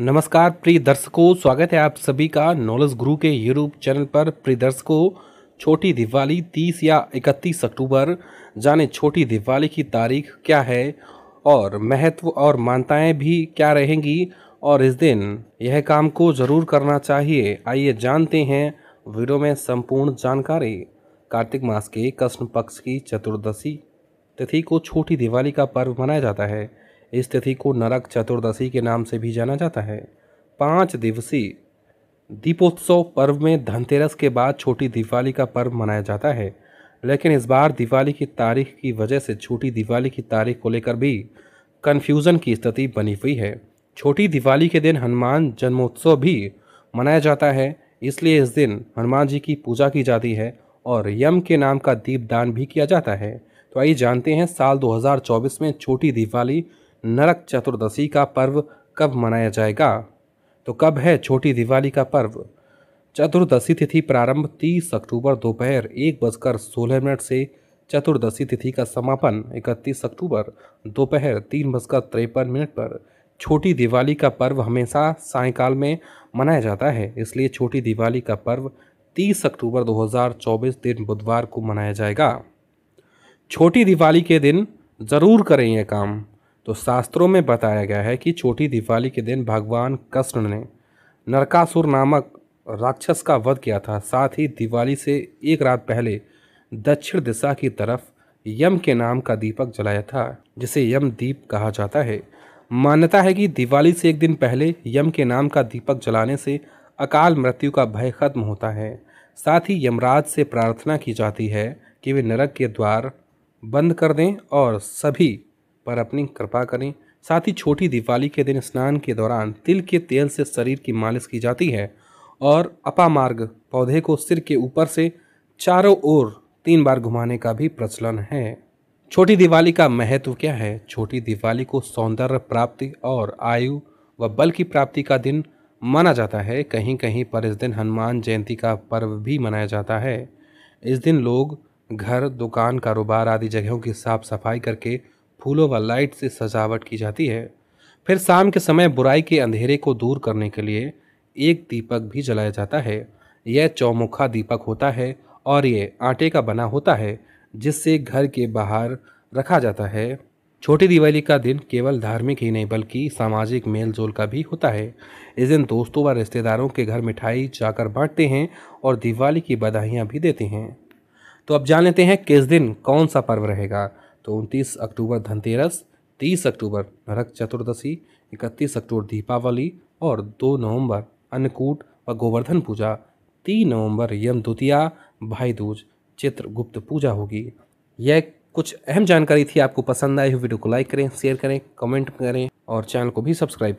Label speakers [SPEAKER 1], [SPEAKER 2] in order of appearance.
[SPEAKER 1] नमस्कार प्रिय दर्शकों स्वागत है आप सभी का नॉलेज गुरु के यूट्यूब चैनल पर प्रिय दर्शकों छोटी दिवाली 30 या 31 अक्टूबर जाने छोटी दिवाली की तारीख क्या है और महत्व और मान्यताएं भी क्या रहेंगी और इस दिन यह काम को जरूर करना चाहिए आइए जानते हैं वीडियो में संपूर्ण जानकारी कार्तिक मास के कृष्ण पक्ष की चतुर्दशी तिथि को छोटी दिवाली का पर्व मनाया जाता है इस तिथि को नरक चतुर्दशी के नाम से भी जाना जाता है पाँच दिवसीय दीपोत्सव पर्व में धनतेरस के बाद छोटी दिवाली का पर्व मनाया जाता है लेकिन इस बार दिवाली की तारीख की वजह से छोटी दिवाली की तारीख को लेकर भी कन्फ्यूज़न की स्थिति बनी हुई है छोटी दिवाली के दिन हनुमान जन्मोत्सव भी मनाया जाता है इसलिए इस दिन हनुमान जी की पूजा की जाती है और यम के नाम का दीपदान भी किया जाता है तो आइए जानते हैं साल 2024 में छोटी दिवाली नरक चतुर्दशी का पर्व कब मनाया जाएगा तो कब है छोटी दिवाली का पर्व चतुर्दशी तिथि प्रारंभ 30 अक्टूबर दोपहर एक बजकर सोलह मिनट से चतुर्दशी तिथि का समापन 31 अक्टूबर दोपहर तीन बजकर तिरपन मिनट पर छोटी दिवाली का पर्व हमेशा सायकाल में मनाया जाता है इसलिए छोटी दिवाली का पर्व 30 अक्टूबर 2024 दिन बुधवार को मनाया जाएगा छोटी दिवाली के दिन ज़रूर करें यह काम तो शास्त्रों में बताया गया है कि छोटी दिवाली के दिन भगवान कृष्ण ने नरकासुर नामक राक्षस का वध किया था साथ ही दिवाली से एक रात पहले दक्षिण दिशा की तरफ यम के नाम का दीपक जलाया था जिसे यम दीप कहा जाता है मान्यता है कि दिवाली से एक दिन पहले यम के नाम का दीपक जलाने से अकाल मृत्यु का भय खत्म होता है साथ ही यमराज से प्रार्थना की जाती है कि वे नरक के द्वार बंद कर दें और सभी पर अपनी कृपा करें साथ ही छोटी दिवाली के दिन स्नान के दौरान तिल के तेल से शरीर की मालिश की जाती है और अपामार्ग पौधे को सिर के ऊपर से चारों ओर तीन बार घुमाने का भी प्रचलन है छोटी दिवाली का महत्व क्या है छोटी दिवाली को सौंदर्य प्राप्ति और आयु व बल की प्राप्ति का दिन माना जाता है कहीं कहीं पर इस दिन हनुमान जयंती का पर्व भी मनाया जाता है इस दिन लोग घर दुकान कारोबार आदि जगहों की साफ सफाई करके फूलों व लाइट से सजावट की जाती है फिर शाम के समय बुराई के अंधेरे को दूर करने के लिए एक दीपक भी जलाया जाता है यह चौमुखा दीपक होता है और ये आटे का बना होता है जिससे घर के बाहर रखा जाता है छोटी दिवाली का दिन केवल धार्मिक ही नहीं बल्कि सामाजिक मेल जोल का भी होता है इस दिन दोस्तों व रिश्तेदारों के घर मिठाई जाकर बांटते हैं और दिवाली की बधाइयाँ भी देते हैं तो अब जान लेते हैं किस दिन कौन सा पर्व रहेगा तो उनतीस अक्टूबर धनतेरस तीस अक्टूबर नरक चतुर्दशी इकतीस अक्टूबर दीपावली और दो नवंबर अन्नकूट व गोवर्धन पूजा तीन नवंबर यम द्वितीया भाई दूज चित्रगुप्त पूजा होगी यह कुछ अहम जानकारी थी आपको पसंद आई हो वीडियो को लाइक करें शेयर करें कमेंट करें और चैनल को भी सब्सक्राइब